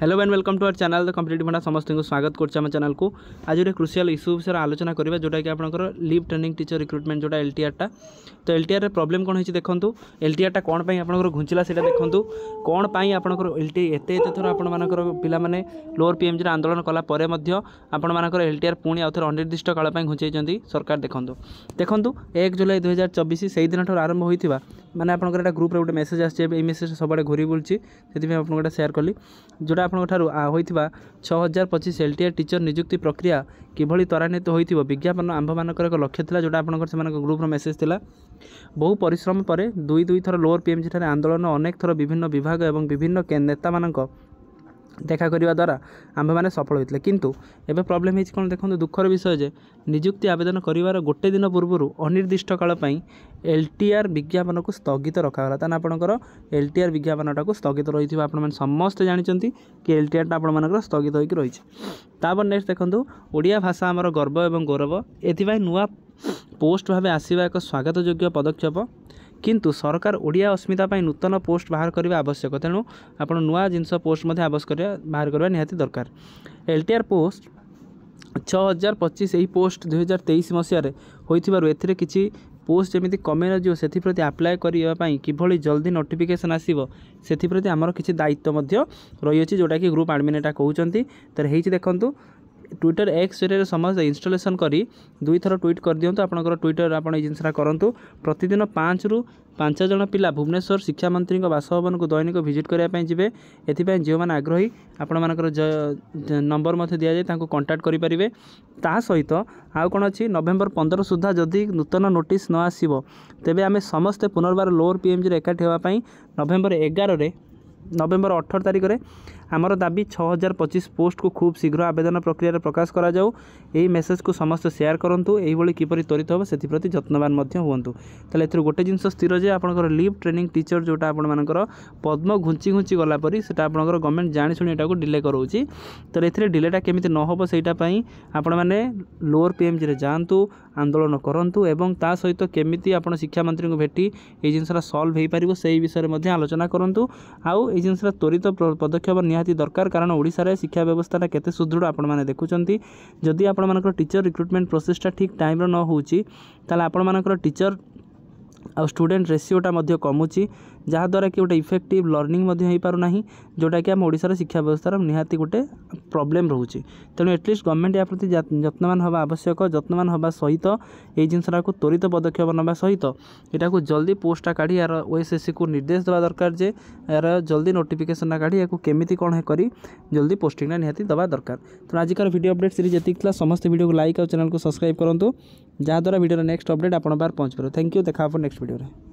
hello and welcome to our channel the competitive ভাণ্ডা সমস্ত স্বাগত করছি আমার চ্যানেলকে আজ গোটে ক্রুসিয়াল ইস্যু বিষয়ে আলোচনা করা যেটাকি আপনার লিভ ট্রেনিং টিচর রিক্রুটমেন্ট যেটা এলটিআরটা তো এলটিআর প্রোবলেম কোণ হয়েছে দেখুন এলটিআরটা কোণ পাই আপনার ঘুঞ্চিলা সেটা দেখুন কোণ পাই আপনার এলটি এতে এতে থর আপনার পিলামানে লোয়ার পিএমজির আন্দোলন কলা পরে মধ্য আপনার এলটিআর পুঁ আউথরে অনির্দিষ্ট কাল পাই ঘুঞ্চাইছেন সরকার দেখুন দেখুন এক জুলাই দুই হাজার চবিশ সেইদিন ঠার আরম্ভ হয়েছিল মানে আপনার একটা গ্রুপে গোটে মেসেজ আসছে এই মেসেজ সবাড়ে ঘুরি বুলছি সেই আপনার সেয়ার কলি যেটা আপন গঠারু আ হইতিবা 6025 এলটিআর টিচার নিযুক্তি প্রক্রিয়া কিভলি তরণিত হইতিব বিজ্ঞাপন আমবা মানকরক লক্ষ্য থিলা যেটা আপনকর সেমানক গ্রুপে মেসেজ থিলা বহু পরিশ্রম পরে দুই দুই থর লোয়ার পিএমজি থারে আন্দোলন অনেক থর বিভিন্ন বিভাগ এবং বিভিন্ন কেন্দ্র নেতা মানক ଦେଖା କରିବା ଦ୍ୱାରା ଆମ୍ଭେମାନେ ସଫଳ ହୋଇଥିଲେ କିନ୍ତୁ ଏବେ ପ୍ରୋବ୍ଲେମ୍ ହେଇଛି କ'ଣ ଦେଖନ୍ତୁ ଦୁଃଖର ବିଷୟ ଯେ ନିଯୁକ୍ତି ଆବେଦନ କରିବାର ଗୋଟେ ଦିନ ପୂର୍ବରୁ ଅନିର୍ଦ୍ଦିଷ୍ଟ କାଳ ପାଇଁ ଏଲ୍ ଟି ଆର୍ ବିଜ୍ଞାପନକୁ ସ୍ଥଗିତ ରଖାଗଲା ତାହେଲେ ଆପଣଙ୍କର ଏଲ୍ ଟି ଆର୍ ବିଜ୍ଞାପନଟାକୁ ସ୍ଥଗିତ ରହିଥିବା ଆପଣମାନେ ସମସ୍ତେ ଜାଣିଛନ୍ତି କି ଏଲ୍ ଟି ଆର୍ଟା ଆପଣମାନଙ୍କର ସ୍ଥଗିତ ହୋଇକି ରହିଛି ତା'ପରେ ନେକ୍ସଟ ଦେଖନ୍ତୁ ଓଡ଼ିଆ ଭାଷା ଆମର ଗର୍ବ ଏବଂ ଗୌରବ ଏଥିପାଇଁ ନୂଆ ପୋଷ୍ଟ ଭାବେ ଆସିବା ଏକ ସ୍ୱାଗତ ଯୋଗ୍ୟ ପଦକ୍ଷେପ কিন্তু ସରକାର ଓଡ଼ିଆ ଅସ୍ମିତା ପାଇଁ ନୂତନ ପୋଷ୍ଟ ବାହାର କରିବା ଆବଶ୍ୟକ ତେଣୁ ଆପଣ ନୂଆ ଜିନିଷ ପୋଷ୍ଟ ମଧ୍ୟ ଆବଶ୍ୟକ ବାହାର କରିବା ନିହାତି ଦରକାର ଏଲ୍ ଟି ଆର୍ ପୋଷ୍ଟ ଛଅ ହଜାର ପଚିଶ ଏହି ପୋଷ୍ଟ ଦୁଇହଜାର ତେଇଶ ମସିହାରେ ହୋଇଥିବାରୁ ଏଥିରେ କିଛି ପୋଷ୍ଟ ଯେମିତି କମି ନଯିବ ସେଥିପ୍ରତି ଆପ୍ଲାଏ କରିବା ପାଇଁ କିଭଳି ଜଲ୍ଦି ନୋଟିଫିକେସନ୍ ଆସିବ ସେଥିପ୍ରତି ଆମର କିଛି ଦାୟିତ୍ୱ ମଧ୍ୟ ରହିଅଛି ଯେଉଁଟାକି ଗ୍ରୁପ୍ ଆଡ଼ମିନ୍ ଏଇଟା କହୁଛନ୍ତି ତ ହେଇଛି ଦେଖନ୍ତୁ ଟ୍ୱିଟର ଏକ୍ସ ଜରିଆରେ ସମସ୍ତେ ଇନଷ୍ଟଲେସନ୍ କରି ଦୁଇଥର ଟ୍ୱିଟ୍ କରିଦିଅନ୍ତୁ ଆପଣଙ୍କର ଟ୍ୱିଟର ଆପଣ ଏଇ ଜିନିଷଟା କରନ୍ତୁ ପ୍ରତିଦିନ ପାଞ୍ଚରୁ ପାଞ୍ଚ ଜଣ ପିଲା ଭୁବନେଶ୍ୱର ଶିକ୍ଷାମନ୍ତ୍ରୀଙ୍କ ବାସଭବନକୁ ଦୈନିକ ଭିଜିଟ୍ କରିବା ପାଇଁ ଯିବେ ଏଥିପାଇଁ ଯେଉଁମାନେ ଆଗ୍ରହୀ ଆପଣମାନଙ୍କର ନମ୍ବର ମଧ୍ୟ ଦିଆଯାଏ ତାଙ୍କୁ କଣ୍ଟାକ୍ଟ କରିପାରିବେ ତା ସହିତ ଆଉ କ'ଣ ଅଛି ନଭେମ୍ବର ପନ୍ଦର ସୁଦ୍ଧା ଯଦି ନୂତନ ନୋଟିସ୍ ନ ଆସିବ ତେବେ ଆମେ ସମସ୍ତେ ପୁନର୍ବାର ଲୋଅର୍ ପିଏମ୍ଜିରେ ଏକାଠି ହେବା ପାଇଁ ନଭେମ୍ବର ଏଗାରରେ ନଭେମ୍ବର ଅଠର ତାରିଖରେ ଆମର ଦାବି ଛଅ ହଜାର ପଚିଶ ପୋଷ୍ଟକୁ ଖୁବ୍ ଶୀଘ୍ର ଆବେଦନ ପ୍ରକ୍ରିୟାରେ ପ୍ରକାଶ କରାଯାଉ ଏହି ମେସେଜକୁ ସମସ୍ତେ ସେୟାର କରନ୍ତୁ ଏହିଭଳି କିପରି ତ୍ୱରିତ ହେବ ସେଥିପ୍ରତି ଯତ୍ନବାନ ମଧ୍ୟ ହୁଅନ୍ତୁ ତାହେଲେ ଏଥିରୁ ଗୋଟେ ଜିନିଷ ସ୍ଥିର ଯେ ଆପଣଙ୍କର ଲିଭ୍ ଟ୍ରେନିଂ ଟିଚର ଯେଉଁଟା ଆପଣମାନଙ୍କର ପଦ୍ମ ଘୁଞ୍ଚି ଘୁଞ୍ଚି ଗଲା ପରି ସେଟା ଆପଣଙ୍କର ଗଭର୍ଣ୍ଣମେଣ୍ଟ ଜାଣିଶୁଣି ଏଟାକୁ ଡିଲେ କରାଉଛି ତ ଏଥିରେ ଡିଲେଟା କେମିତି ନ ହେବ ସେଇଟା ପାଇଁ ଆପଣମାନେ ଲୋअର୍ ପିଏମ୍ଜିରେ ଯାଆନ୍ତୁ ଆନ୍ଦୋଳନ କରନ୍ତୁ ଏବଂ ତା ସହିତ କେମିତି ଆପଣ ଶିକ୍ଷାମନ୍ତ୍ରୀଙ୍କୁ ଭେଟି ଏହି ଜିନିଷଟା ସଲ୍ଭ ହୋଇପାରିବ ସେହି ବିଷୟରେ ମଧ୍ୟ ଆଲୋଚନା କରନ୍ତୁ ଆଉ ଏହି ଜିନିଷଟା ତ୍ୱରିତ ପଦକ୍ଷେପ ନିହାତି ନିହାତି ଦରକାର କାରଣ ଓଡ଼ିଶାରେ ଶିକ୍ଷା ବ୍ୟବସ୍ଥାଟା କେତେ ସୁଦୃଢ଼ ଆପଣମାନେ ଦେଖୁଛନ୍ତି ଯଦି ଆପଣମାନଙ୍କର ଟିଚର ରିକ୍ରୁଟମେଣ୍ଟ ପ୍ରୋସେସଟା ଠିକ୍ ଟାଇମ୍ରେ ନ ହେଉଛି ତାହେଲେ ଆପଣମାନଙ୍କର ଟିଚର ଆଉ ଷ୍ଟୁଡେଣ୍ଟ ରେସିଓଟା ମଧ୍ୟ କମୁଛି ଯାହାଦ୍ୱାରା କି ଗୋଟେ ଇଫେକ୍ଟିଭ୍ ଲର୍ଣ୍ଣିଂ ମଧ୍ୟ ହୋଇପାରୁନାହିଁ ଯେଉଁଟାକି ଆମ ଓଡ଼ିଶାର ଶିକ୍ଷା ବ୍ୟବସ୍ଥାର ନିହାତି ଗୋଟେ ପ୍ରୋବ୍ଲେମ୍ ରହୁଛି ତେଣୁ ଆଟଲିଷ୍ଟ ଗଭର୍ଣ୍ଣମେଣ୍ଟ ଏହା ପ୍ରତି ଯତ୍ନବାନ ହେବା ଆବଶ୍ୟକ ଯତ୍ନବାନ ହେବା ସହିତ ଏହି ଜିନିଷଟାକୁ ତ୍ୱରିତ ପଦକ୍ଷେପ ନେବା ସହିତ ଏଟାକୁ ଜଲ୍ଦି ପୋଷ୍ଟଟା କାଢ଼ି ଏହାର ଓଏସ୍ଏସ୍ସିକୁ ନିର୍ଦ୍ଦେଶ ଦେବା ଦରକାର ଯେ ଏହାର ଜଲ୍ଦି ନୋଟିଫିକେସନଟା କାଢ଼ି ଏହାକୁ କେମିତି କ'ଣ କରି ଜଲ୍ଦି ପୋଷ୍ଟିଂଟା ନିହାତି ଦେବା ଦରକାର ତେଣୁ ଆଜିକାର ଭିଡ଼ିଓ ଅପଡ଼େଟ୍ ସିରିଜ୍ ଯେତିକି ଥିଲା ସମସ୍ତେ ଭିଡ଼ିଓକୁ ଲାଇକ୍ ଆଉ ଚ୍ୟାନେଲକୁ ସବସ୍କ୍ରାଇବ୍ କରନ୍ତୁ जहाँद्वारा द्वारा भिडियो नेक्स्ट अपडेट आप पहुँच पार थैंक यू देखा हाँ नेक्स्ट भिडियो